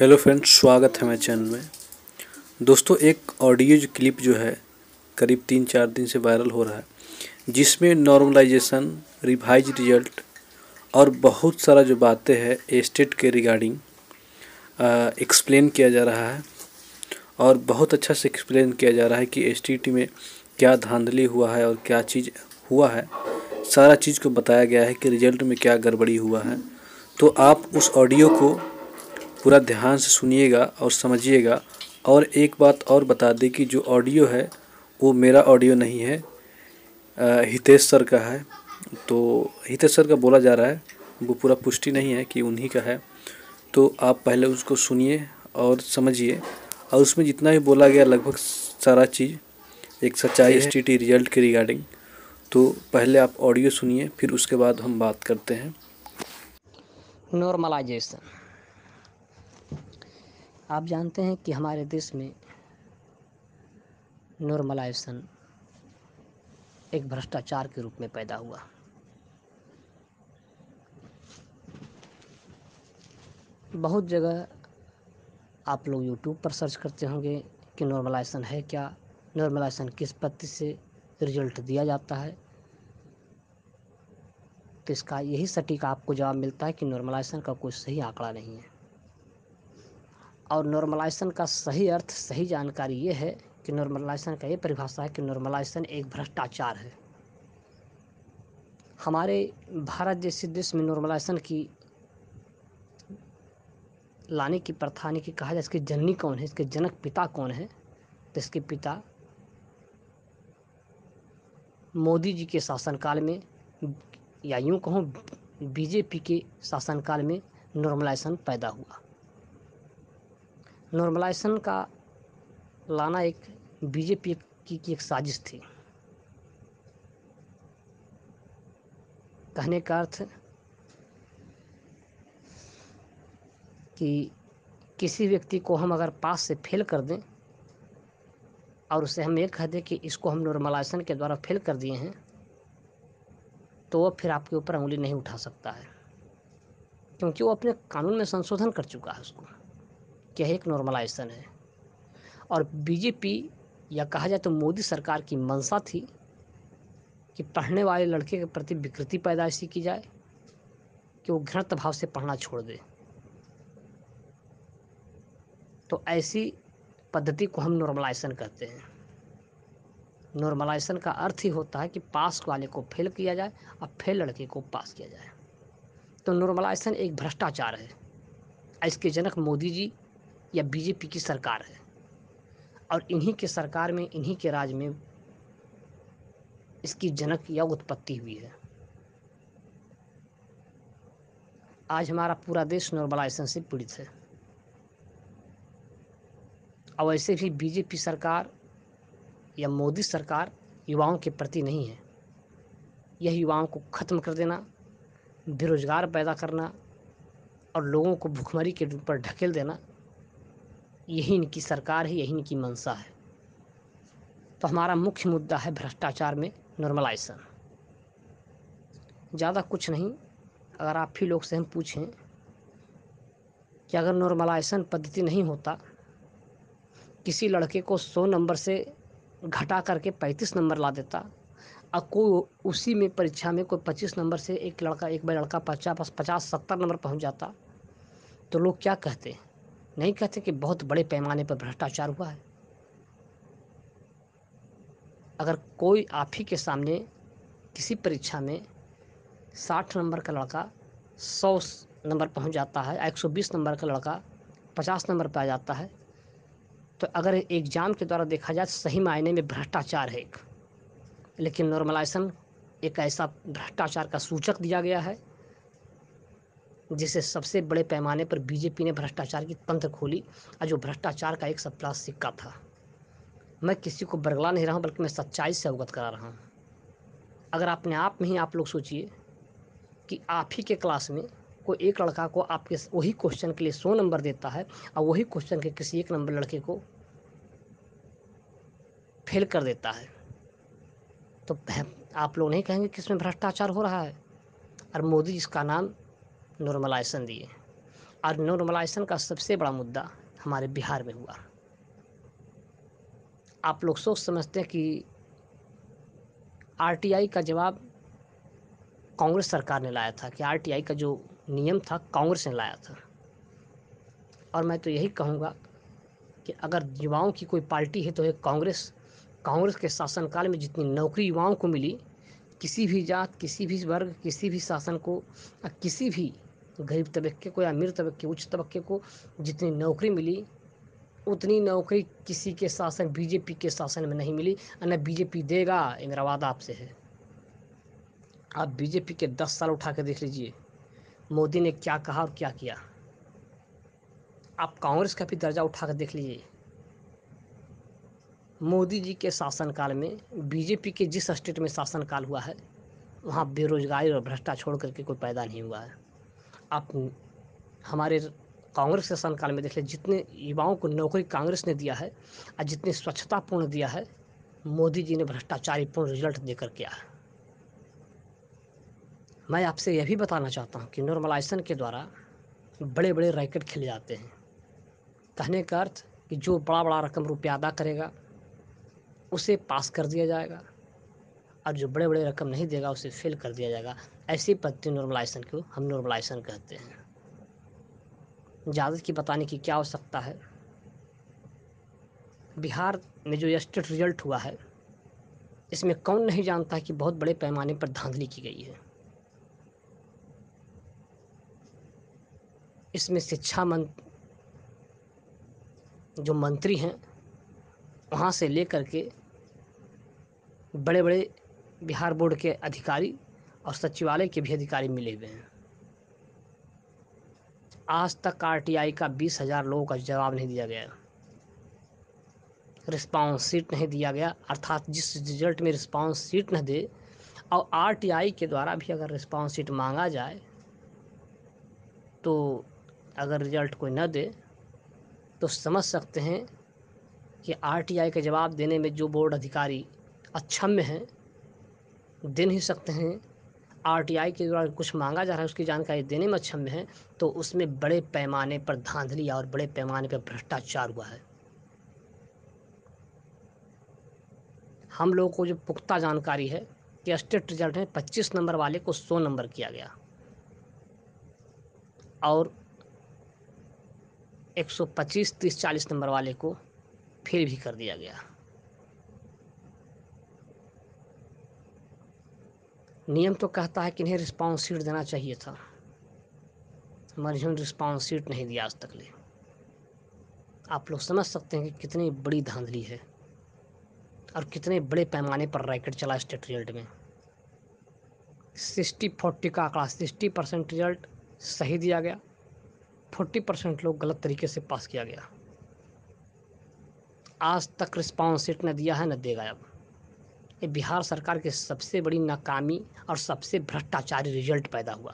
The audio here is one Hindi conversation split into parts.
हेलो फ्रेंड्स स्वागत है मेरे चैनल में दोस्तों एक ऑडियो क्लिप जो है करीब तीन चार दिन से वायरल हो रहा है जिसमें नॉर्मलाइजेशन रिवाइज रिजल्ट और बहुत सारा जो बातें हैं एस्टेट के रिगार्डिंग एक्सप्लेन किया जा रहा है और बहुत अच्छा से एक्सप्लेन किया जा रहा है कि एस में क्या धांधली हुआ है और क्या चीज़ हुआ है सारा चीज़ को बताया गया है कि रिजल्ट में क्या गड़बड़ी हुआ है तो आप उस ऑडियो को पूरा ध्यान से सुनिएगा और समझिएगा और एक बात और बता दें कि जो ऑडियो है वो मेरा ऑडियो नहीं है हितेश सर का है तो हितेश सर का बोला जा रहा है वो पूरा पुष्टि नहीं है कि उन्हीं का है तो आप पहले उसको सुनिए और समझिए और उसमें जितना भी बोला गया लगभग सारा चीज़ एक सच्चाई एस रिजल्ट के रिगार्डिंग तो पहले आप ऑडियो सुनिए फिर उसके बाद हम बात करते हैं नॉर्मलाइजेशन आप जानते हैं कि हमारे देश में नॉर्मलाइजेशन एक भ्रष्टाचार के रूप में पैदा हुआ बहुत जगह आप लोग यूट्यूब पर सर्च करते होंगे कि नॉर्मलाइजेशन है क्या नॉर्मलाइजेशन किस पत्ति से रिजल्ट दिया जाता है तो इसका यही सटीक आपको जवाब मिलता है कि नॉर्मलाइजेशन का कोई सही आंकड़ा नहीं है और नॉर्मलाइजेशन का सही अर्थ सही जानकारी ये है कि नॉर्मलाइजेशन का ये परिभाषा है कि नॉर्मलाइजेशन एक भ्रष्टाचार है हमारे भारत जैसे देश में नॉर्मलाइजेशन की लाने की प्रथा ने कि कहा जाए इसकी जननी कौन है इसके जनक पिता कौन है तो इसके पिता मोदी जी के शासनकाल में या यूँ कहूँ बीजेपी के शासनकाल में नॉर्मलाइजेशन पैदा हुआ नॉर्मलाइजेशन का लाना एक बीजेपी की, की एक साजिश थी कहने का अर्थ कि किसी व्यक्ति को हम अगर पास से फेल कर दें और उसे हम ये कह दें कि इसको हम नॉर्मलाइजेशन के द्वारा फेल कर दिए हैं तो वह फिर आपके ऊपर उंगली नहीं उठा सकता है क्योंकि वो अपने कानून में संशोधन कर चुका है उसको यह एक नॉर्मलाइजेशन है और बीजेपी या कहा जाए तो मोदी सरकार की मंशा थी कि पढ़ने वाले लड़के के प्रति विकृति पैदा ऐसी की जाए कि वो घृणत भाव से पढ़ना छोड़ दे तो ऐसी पद्धति को हम नॉर्मलाइजेशन कहते हैं नॉर्मलाइजेशन का अर्थ ही होता है कि पास वाले को फेल किया जाए और फेल लड़के को पास किया जाए तो नॉर्मलाइजेशन एक भ्रष्टाचार है इसके जनक मोदी जी या बीजेपी की सरकार है और इन्हीं के सरकार में इन्हीं के राज में इसकी जनक या उत्पत्ति हुई है आज हमारा पूरा देश नॉर्मलाइजेशन से पीड़ित है और ऐसे भी बीजेपी सरकार या मोदी सरकार युवाओं के प्रति नहीं है यह युवाओं को ख़त्म कर देना बेरोज़गार पैदा करना और लोगों को भुखमरी के पर ढकेल देना यही इनकी सरकार है यही इनकी मंशा है तो हमारा मुख्य मुद्दा है भ्रष्टाचार में नॉर्मलाइजेशन ज़्यादा कुछ नहीं अगर आप ही लोग से हम पूछें कि अगर नॉर्मलाइजेशन पद्धति नहीं होता किसी लड़के को सौ नंबर से घटा करके पैंतीस नंबर ला देता और कोई उसी में परीक्षा में कोई पच्चीस नंबर से एक लड़का एक बार लड़का पचास पचास सत्तर नंबर पहुंच जाता तो लोग क्या कहते हैं नहीं कहते कि बहुत बड़े पैमाने पर भ्रष्टाचार हुआ है अगर कोई आप ही के सामने किसी परीक्षा में साठ नंबर का लड़का सौ नंबर पहुंच जाता है एक सौ बीस नंबर का लड़का पचास नंबर पर आ जाता है तो अगर एग्ज़ाम के द्वारा देखा जाए तो सही मायने में भ्रष्टाचार है एक लेकिन नॉर्मलाइजेशन एक ऐसा भ्रष्टाचार का सूचक दिया गया है जिसे सबसे बड़े पैमाने पर बीजेपी ने भ्रष्टाचार की तंत्र खोली और जो भ्रष्टाचार का एक सप्लास सिक्का था मैं किसी को बरगला नहीं रहा हूँ बल्कि मैं सच्चाई से अवगत करा रहा हूँ अगर अपने आप में ही आप लोग सोचिए कि आप ही के क्लास में कोई एक लड़का को आपके वही क्वेश्चन के लिए सौ नंबर देता है और वही क्वेश्चन के किसी एक नंबर लड़के को फेल कर देता है तो आप लोग नहीं कहेंगे कि इसमें भ्रष्टाचार हो रहा है और मोदी इसका नाम नॉर्मलाइजेशन दिए और नॉर्मलाइजेशन का सबसे बड़ा मुद्दा हमारे बिहार में हुआ आप लोग सोच समझते हैं कि आरटीआई का जवाब कांग्रेस सरकार ने लाया था कि आरटीआई का जो नियम था कांग्रेस ने लाया था और मैं तो यही कहूँगा कि अगर युवाओं की कोई पार्टी है तो है कांग्रेस कांग्रेस के शासनकाल में जितनी नौकरी युवाओं को मिली किसी भी जात किसी भी वर्ग किसी भी शासन को किसी भी गरीब तबके को या अमीर तबके उच्च तबके को जितनी नौकरी मिली उतनी नौकरी किसी के शासन बीजेपी के शासन में नहीं मिली न बीजेपी देगा ये मेरा वादा आपसे है आप बीजेपी के दस साल उठा के देख लीजिए मोदी ने क्या कहा और क्या किया आप कांग्रेस का भी दर्जा उठा कर देख लीजिए मोदी जी के शासनकाल में बीजेपी के जिस स्टेट में शासनकाल हुआ है वहाँ बेरोजगारी और भ्रष्टाचार छोड़ करके कोई पैदा नहीं हुआ है आप हमारे कांग्रेस के शासनकाल में देख लें जितने युवाओं को नौकरी कांग्रेस ने दिया है और जितने स्वच्छतापूर्ण दिया है मोदी जी ने भ्रष्टाचारीपूर्ण रिजल्ट देकर किया है मैं आपसे यह भी बताना चाहता हूँ कि नॉर्मलाइजेशन के द्वारा बड़े बड़े रैकेट खेले जाते हैं कहने का अर्थ कि जो बड़ा बड़ा रकम रुपया अदा करेगा उसे पास कर दिया जाएगा और जो बड़े बड़े रकम नहीं देगा उसे फेल कर दिया जाएगा ऐसी पद्धति नॉर्मलाइजेशन को हम नॉर्मलाइजेशन कहते हैं इजाजत की बताने की क्या आवश्यकता है बिहार में जो स्टेट रिजल्ट हुआ है इसमें कौन नहीं जानता कि बहुत बड़े पैमाने पर धांधली की गई है इसमें शिक्षा मंत्र जो मंत्री हैं वहाँ से लेकर के बड़े बड़े बिहार बोर्ड के अधिकारी और सचिवालय के भी अधिकारी मिले हुए हैं आज तक आरटीआई का बीस हजार लोगों का जवाब नहीं दिया गया रिस्पांस सीट नहीं दिया गया अर्थात जिस रिजल्ट में रिस्पांस सीट न दे और आरटीआई के द्वारा भी अगर रिस्पांस सीट मांगा जाए तो अगर रिजल्ट कोई न दे तो समझ सकते हैं कि आरटीआई के जवाब देने में जो बोर्ड अधिकारी अक्षम्य हैं दे नहीं सकते हैं आरटीआई के द्वारा कुछ मांगा जा रहा है उसकी जानकारी देने में अक्षम है तो उसमें बड़े पैमाने पर धांधली और बड़े पैमाने पर भ्रष्टाचार हुआ है हम लोगों को जो पुख्ता जानकारी है कि स्टेट रिजल्ट में पच्चीस नंबर वाले को सौ नंबर किया गया और एक सौ पच्चीस तीस चालीस नंबर वाले को फेल भी कर दिया गया नियम तो कहता है कि इन्हें रिस्पांस सीट देना चाहिए था हमारे जो रिस्पॉन्स सीट नहीं दिया आज तक ले आप लोग समझ सकते हैं कि कितनी बड़ी धांधली है और कितने बड़े पैमाने पर रैकेट चला स्टेट रिजल्ट में सिक्सटी फोर्टी का आंकड़ा सिक्सटी परसेंट रिजल्ट सही दिया गया फोर्टी परसेंट लोग गलत तरीके से पास किया गया आज तक रिस्पॉन्स सीट न दिया है न देगा अब ये बिहार सरकार की सबसे बड़ी नाकामी और सबसे भ्रष्टाचारी रिजल्ट पैदा हुआ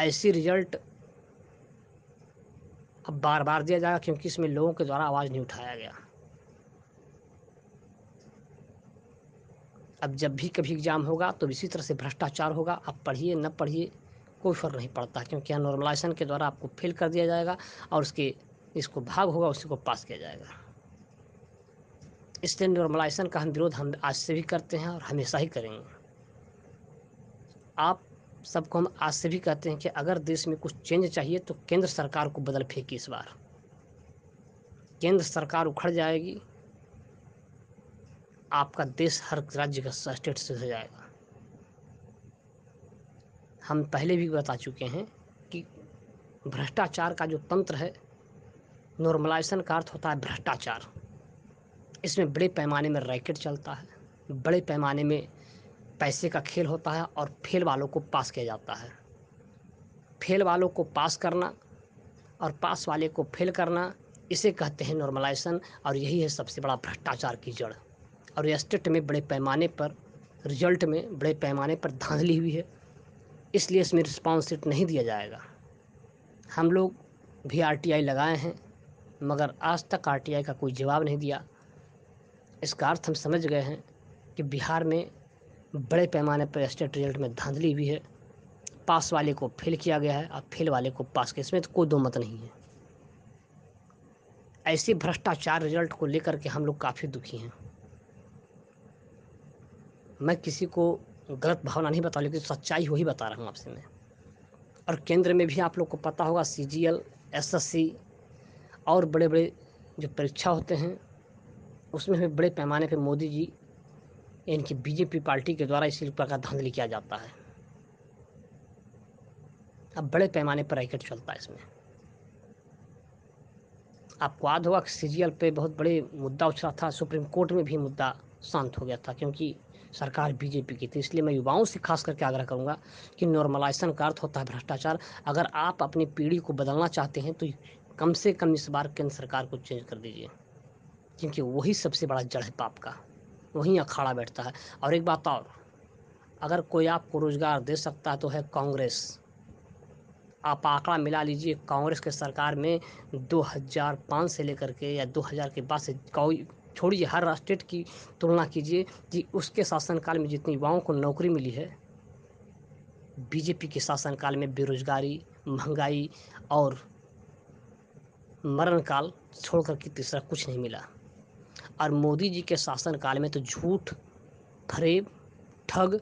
ऐसी रिजल्ट अब बार बार दिया जाएगा क्योंकि इसमें लोगों के द्वारा आवाज़ नहीं उठाया गया अब जब भी कभी एग्ज़ाम होगा तो इसी तरह से भ्रष्टाचार होगा आप पढ़िए न पढ़िए कोई फ़र्क नहीं पड़ता क्योंकि यहाँ नॉर्मलाइजेशन के द्वारा आपको फेल कर दिया जाएगा और उसके इसको भाग होगा उसी को पास किया जाएगा इसलिए नॉर्मलाइजेशन का हम विरोध हम आज से भी करते हैं और हमेशा ही करेंगे आप सबको हम आज से भी कहते हैं कि अगर देश में कुछ चेंज चाहिए तो केंद्र सरकार को बदल फेंकी इस बार केंद्र सरकार उखड़ जाएगी आपका देश हर राज्य का स्टेट से हो जाएगा हम पहले भी बता चुके हैं कि भ्रष्टाचार का जो तंत्र है नॉर्मलाइजेशन का अर्थ होता है भ्रष्टाचार इसमें बड़े पैमाने में रैकेट चलता है बड़े पैमाने में पैसे का खेल होता है और फेल वालों को पास किया जाता है फेल वालों को पास करना और पास वाले को फेल करना इसे कहते हैं नॉर्मलाइजेशन और यही है सबसे बड़ा भ्रष्टाचार की जड़ और स्टेट में बड़े पैमाने पर रिजल्ट में बड़े पैमाने पर धांधली हुई है इसलिए इसमें रिस्पॉन्स सीट नहीं दिया जाएगा हम लोग भी आर लगाए हैं मगर आज तक आर का कोई जवाब नहीं दिया इसका अर्थ हम समझ गए हैं कि बिहार में बड़े पैमाने पर स्टेट रिजल्ट में धांधली भी है पास वाले को फेल किया गया है और फेल वाले को पास किया इसमें तो कोई दो मत नहीं है ऐसे भ्रष्टाचार रिजल्ट को लेकर के हम लोग काफ़ी दुखी हैं मैं किसी को गलत भावना नहीं बता लेकिन सच्चाई वही बता रहा हूँ आपसे मैं और केंद्र में भी आप लोग को पता होगा C G L S S C और बड़े बड़े जो परीक्षा होते हैं उसमें भी बड़े पैमाने पर मोदी जी इनकी बीजेपी पार्टी के द्वारा इसी प्रकार धांधली किया जाता है अब बड़े पैमाने पर रैकेट चलता है इसमें आपको याद होगा सीजीएल पे बहुत बड़े मुद्दा उछला था सुप्रीम कोर्ट में भी मुद्दा शांत हो गया था क्योंकि सरकार बीजेपी की थी इसलिए मैं युवाओं से खास करके आग्रह करूंगा कि नॉर्मलाइजेशन का अर्थ होता है भ्रष्टाचार अगर आप अपनी पीढ़ी को बदलना चाहते हैं तो कम से कम इस बार केंद्र सरकार को चेंज कर दीजिए क्योंकि वही सबसे बड़ा जड़ है पाप का वहीं अखाड़ा बैठता है और एक बात और अगर कोई आपको रोज़गार दे सकता तो है कांग्रेस आप आंकड़ा मिला लीजिए कांग्रेस के सरकार में 2005 से लेकर के या 2000 के बाद से कोई छोड़िए हर स्टेट की तुलना कीजिए कि उसके शासनकाल में जितनी युवाओं को नौकरी मिली है बीजेपी के शासनकाल में बेरोजगारी महंगाई और मरणकाल छोड़कर के तीसरा कुछ नहीं मिला और मोदी जी के शासनकाल में तो झूठ फरेब ठग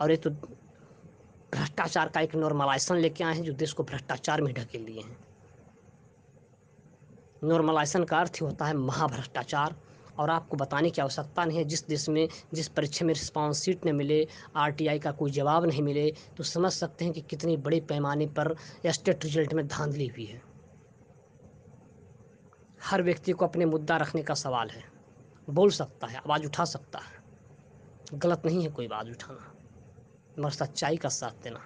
और ये तो भ्रष्टाचार का एक नॉर्मलाइजेशन लेके आए हैं जो देश को भ्रष्टाचार में ढके दिए हैं नॉर्मलाइजेशन का अर्थ होता है महाभ्रष्टाचार और आपको बताने की आवश्यकता नहीं है जिस देश में जिस परीक्षा में रिस्पॉन्स सीट न मिले आरटीआई का कोई जवाब नहीं मिले तो समझ सकते हैं कि कितने बड़े पैमाने पर स्टेट रिजल्ट में धांधली हुई है हर व्यक्ति को अपने मुद्दा रखने का सवाल है बोल सकता है आवाज़ उठा सकता है गलत नहीं है कोई आवाज़ उठाना मगर सच्चाई का साथ देना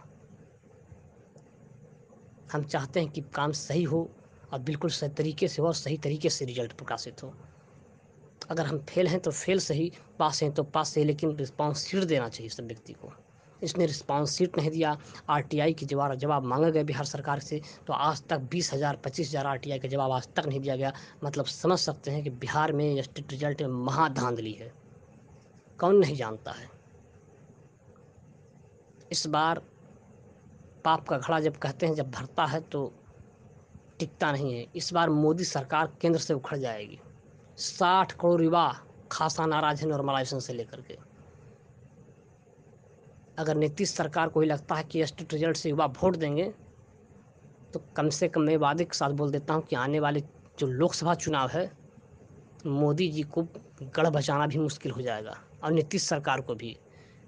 हम चाहते हैं कि काम सही हो और बिल्कुल सही तरीके से हो और सही तरीके से रिजल्ट प्रकाशित हो अगर हम फेल हैं तो फेल सही पास हैं तो पास सही लेकिन रिस्पॉन्स सिर देना चाहिए सब व्यक्ति को इसने रिस्पांस सीट नहीं दिया आरटीआई के जवाब जवाब मांगा गया बिहार सरकार से तो आज तक बीस हज़ार पच्चीस हज़ार आर का जवाब आज तक नहीं दिया गया मतलब समझ सकते हैं कि बिहार में स्टेट रिजल्ट में महाधांधली है कौन नहीं जानता है इस बार पाप का घड़ा जब कहते हैं जब भरता है तो टिकता नहीं है इस बार मोदी सरकार केंद्र से उखड़ जाएगी साठ करोड़ युवा खासा नाराज है नॉर्मलाइजेशन से लेकर के अगर नीतीश सरकार को ही लगता है कि स्टेट रिजल्ट से युवा वोट देंगे तो कम से कम मैं वादे के साथ बोल देता हूँ कि आने वाले जो लोकसभा चुनाव है मोदी जी को गढ़ बचाना भी मुश्किल हो जाएगा और नीतीश सरकार को भी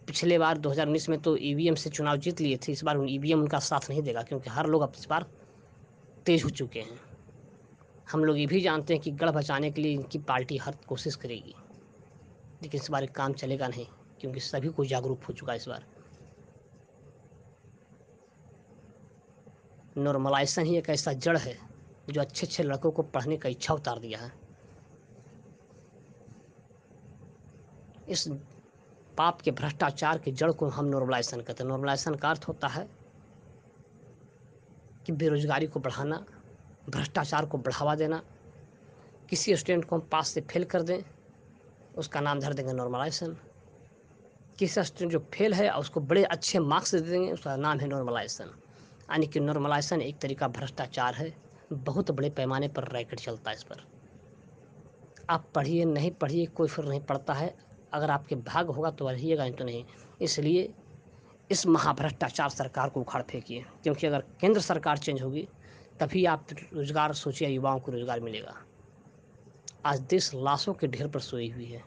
पिछले बार 2019 में तो ईवीएम e से चुनाव जीत लिए थे इस बार ईवीएम e उनका साथ नहीं देगा क्योंकि हर लोग अब इस बार तेज हो चुके हैं हम लोग ये भी जानते हैं कि गढ़ बचाने के लिए इनकी पार्टी हर कोशिश करेगी लेकिन इस बार काम चलेगा नहीं क्योंकि सभी को जागरूक हो चुका है इस बार नॉर्मलाइजेशन ही एक ऐसा जड़ है जो अच्छे अच्छे लड़कों को पढ़ने का इच्छा उतार दिया है इस पाप के भ्रष्टाचार के जड़ को हम नॉर्मलाइजेशन कहते हैं नॉर्मलाइजेशन का अर्थ होता है कि बेरोजगारी को बढ़ाना भ्रष्टाचार को बढ़ावा देना किसी स्टूडेंट को हम पास से फेल कर दें उसका नाम धर देंगे नॉर्मलाइजेशन किसी स्टूडेंट जो फेल है उसको बड़े अच्छे मार्क्स दे देंगे उसका नाम है नॉर्मलाइजेशन यानी कि नॉर्मलाइजेशन एक तरीका भ्रष्टाचार है बहुत बड़े पैमाने पर रैकेट चलता है इस पर आप पढ़िए नहीं पढ़िए कोई फिर नहीं पढ़ता है अगर आपके भाग होगा तो रहिएगा नहीं तो नहीं इसलिए इस महाभ्रष्टाचार सरकार को उखाड़ फेंकिए क्योंकि अगर केंद्र सरकार चेंज होगी तभी आप रोज़गार सोचिए युवाओं को रोज़गार मिलेगा आज देश लाशों के ढेर पर सोई हुई है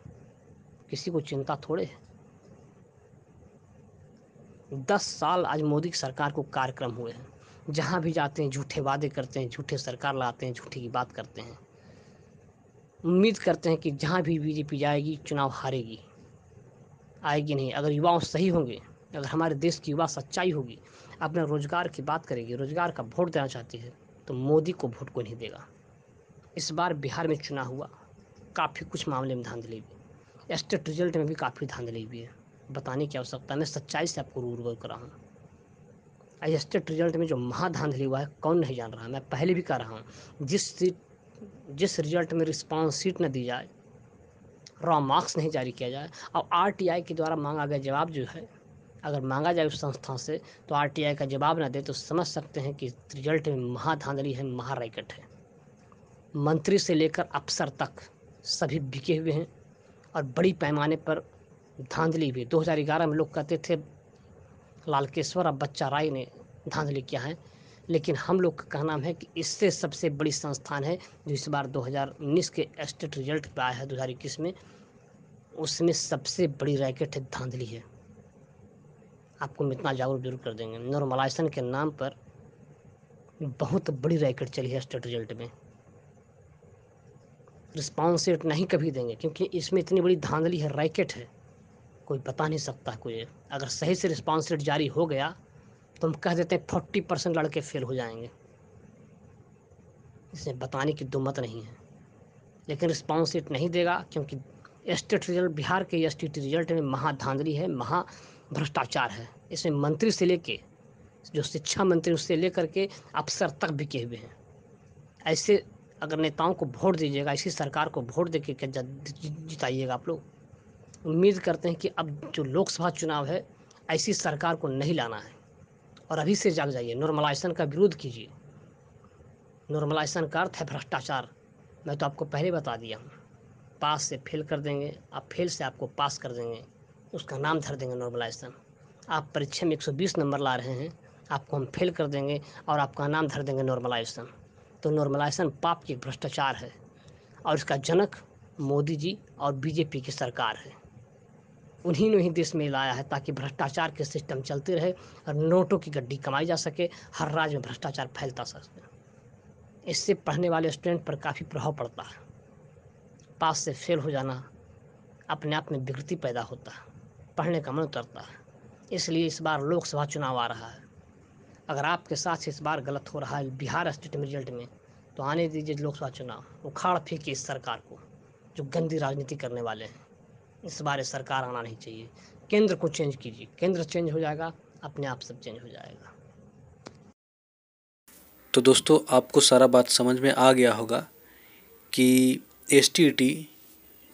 किसी को चिंता थोड़े है दस साल आज मोदी की सरकार को कार्यक्रम हुए हैं जहाँ भी जाते हैं झूठे वादे करते हैं झूठे सरकार लाते हैं झूठे की बात करते हैं उम्मीद करते हैं कि जहाँ भी बीजेपी जाएगी चुनाव हारेगी आएगी नहीं अगर युवाओं सही होंगे अगर हमारे देश की युवा सच्चाई होगी अपने रोजगार की बात करेगी रोजगार का वोट देना चाहती है तो मोदी को वोट को नहीं देगा इस बार बिहार में चुनाव हुआ काफ़ी कुछ मामले में धांधली हुई स्टेट रिजल्ट में भी काफ़ी धांधली हुई है बताने की आवश्यकता मैं सच्चाई से आपको कर रहा हूँ एडजस्टेड रिजल्ट में जो महाधांधली हुआ है कौन नहीं जान रहा मैं पहले भी कह रहा हूँ जिस सीट जिस रिजल्ट में रिस्पॉन्स सीट न दी जाए रॉ मार्क्स नहीं जारी किया जाए और आर के द्वारा मांगा गया जवाब जो है अगर मांगा जाए उस संस्था से तो आर का जवाब ना दे तो समझ सकते हैं कि रिजल्ट में महाधांधली है महारैकट है मंत्री से लेकर अफसर तक सभी बिके हुए हैं और बड़ी पैमाने पर धांधली भी दो हज़ार ग्यारह में लोग कहते थे लालकेश्वर और बच्चा राय ने धांधली किया है लेकिन हम लोग का कहना है कि इससे सबसे बड़ी संस्थान है जो इस बार 2019 के स्टेट रिजल्ट पे आया है दो में उसमें सबसे बड़ी रैकेट है धांधली है आपको हम इतना जागरूक जरूर कर देंगे नॉर्मलाइजेशन के नाम पर बहुत बड़ी रैकेट चली है स्टेट रिजल्ट में रिस्पॉन्स रेट नहीं कभी देंगे क्योंकि इसमें इतनी बड़ी धांधली है रैकेट है कोई बता नहीं सकता कोई अगर सही से रिस्पांस रेट जारी हो गया तो हम कह देते हैं फोर्टी परसेंट लड़के फेल हो जाएंगे इसे बताने की दुमत नहीं है लेकिन रिस्पांस रेट नहीं देगा क्योंकि स्टेट रिजल्ट बिहार के एस रिजल्ट में महाधांधली है महा भ्रष्टाचार है इसमें मंत्री से लेके जो शिक्षा मंत्री उससे लेकर के अफसर तक बिके हुए हैं ऐसे अगर नेताओं को वोट दीजिएगा ऐसी सरकार को वोट दे के जिताइएगा आप लोग उम्मीद करते हैं कि अब जो लोकसभा चुनाव है ऐसी सरकार को नहीं लाना है और अभी से जाग जाइए नॉर्मलाइजेशन का विरोध कीजिए नॉर्मलाइजेशन का अर्थ है भ्रष्टाचार मैं तो आपको पहले बता दिया हूँ पास से फेल कर देंगे आप फेल से आपको पास कर देंगे उसका नाम धर देंगे नॉर्मलाइजेशन आप परीक्षा में 120 नंबर ला रहे हैं आपको हम फेल कर देंगे और आपका नाम धर देंगे नॉर्मलाइजेशन तो नॉर्मलाइजेशन पाप की भ्रष्टाचार है और इसका जनक मोदी जी और बीजेपी की सरकार है उन्हीं ने ही देश में लाया है ताकि भ्रष्टाचार के सिस्टम चलते रहे और नोटों की गड्डी कमाई जा सके हर राज्य में भ्रष्टाचार फैलता सके इससे पढ़ने वाले स्टूडेंट पर काफ़ी प्रभाव पड़ता है पास से फेल हो जाना अपने आप में विकृति पैदा होता है पढ़ने का मन उतरता है इसलिए इस बार लोकसभा चुनाव आ रहा है अगर आपके साथ इस बार गलत हो रहा है बिहार स्टेट में रिजल्ट में तो आने दीजिए लोकसभा चुनाव उखाड़ फेंकी इस सरकार को जो गंदी राजनीति करने वाले हैं इस बारे सरकार आना नहीं चाहिए केंद्र को चेंज कीजिए केंद्र चेंज हो जाएगा अपने आप सब चेंज हो जाएगा तो दोस्तों आपको सारा बात समझ में आ गया होगा कि एस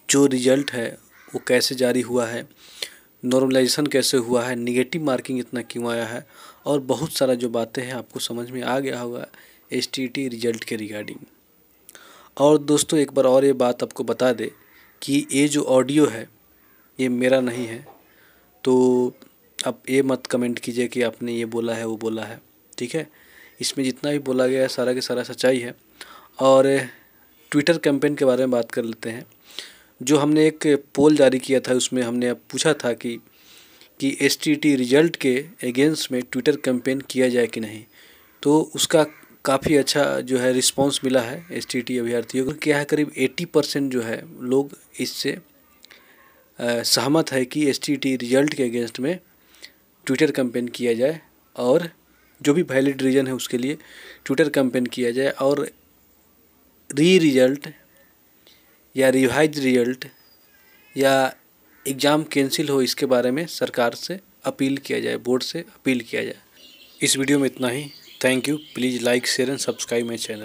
जो रिजल्ट है वो कैसे जारी हुआ है नॉर्मलाइजेशन कैसे हुआ है निगेटिव मार्किंग इतना क्यों आया है और बहुत सारा जो बातें हैं आपको समझ में आ गया होगा एस रिजल्ट के रिगार्डिंग और दोस्तों एक बार और ये बात आपको बता दें कि ये जो ऑडियो है ये मेरा नहीं है तो आप ये मत कमेंट कीजिए कि आपने ये बोला है वो बोला है ठीक है इसमें जितना भी बोला गया है सारा के सारा सच्चाई है और ट्विटर कैंपेन के बारे में बात कर लेते हैं जो हमने एक पोल जारी किया था उसमें हमने अब पूछा था कि कि एस रिजल्ट के अगेंस्ट में ट्विटर कैंपेन किया जाए कि नहीं तो उसका काफ़ी अच्छा जो है रिस्पांस मिला है एस टी टी अभ्यर्थियों को क्या है करीब 80 परसेंट जो है लोग इससे सहमत है कि एस टी टी रिजल्ट के अगेंस्ट में ट्विटर कैंपेन किया जाए और जो भी वैलिड रीजन है उसके लिए ट्विटर कैंपेन किया जाए और री रिजल्ट या रिवाइज रिजल्ट या एग्ज़ाम कैंसिल हो इसके बारे में सरकार से अपील किया जाए बोर्ड से अपील किया जाए इस वीडियो में इतना ही thank you please like share and subscribe my channel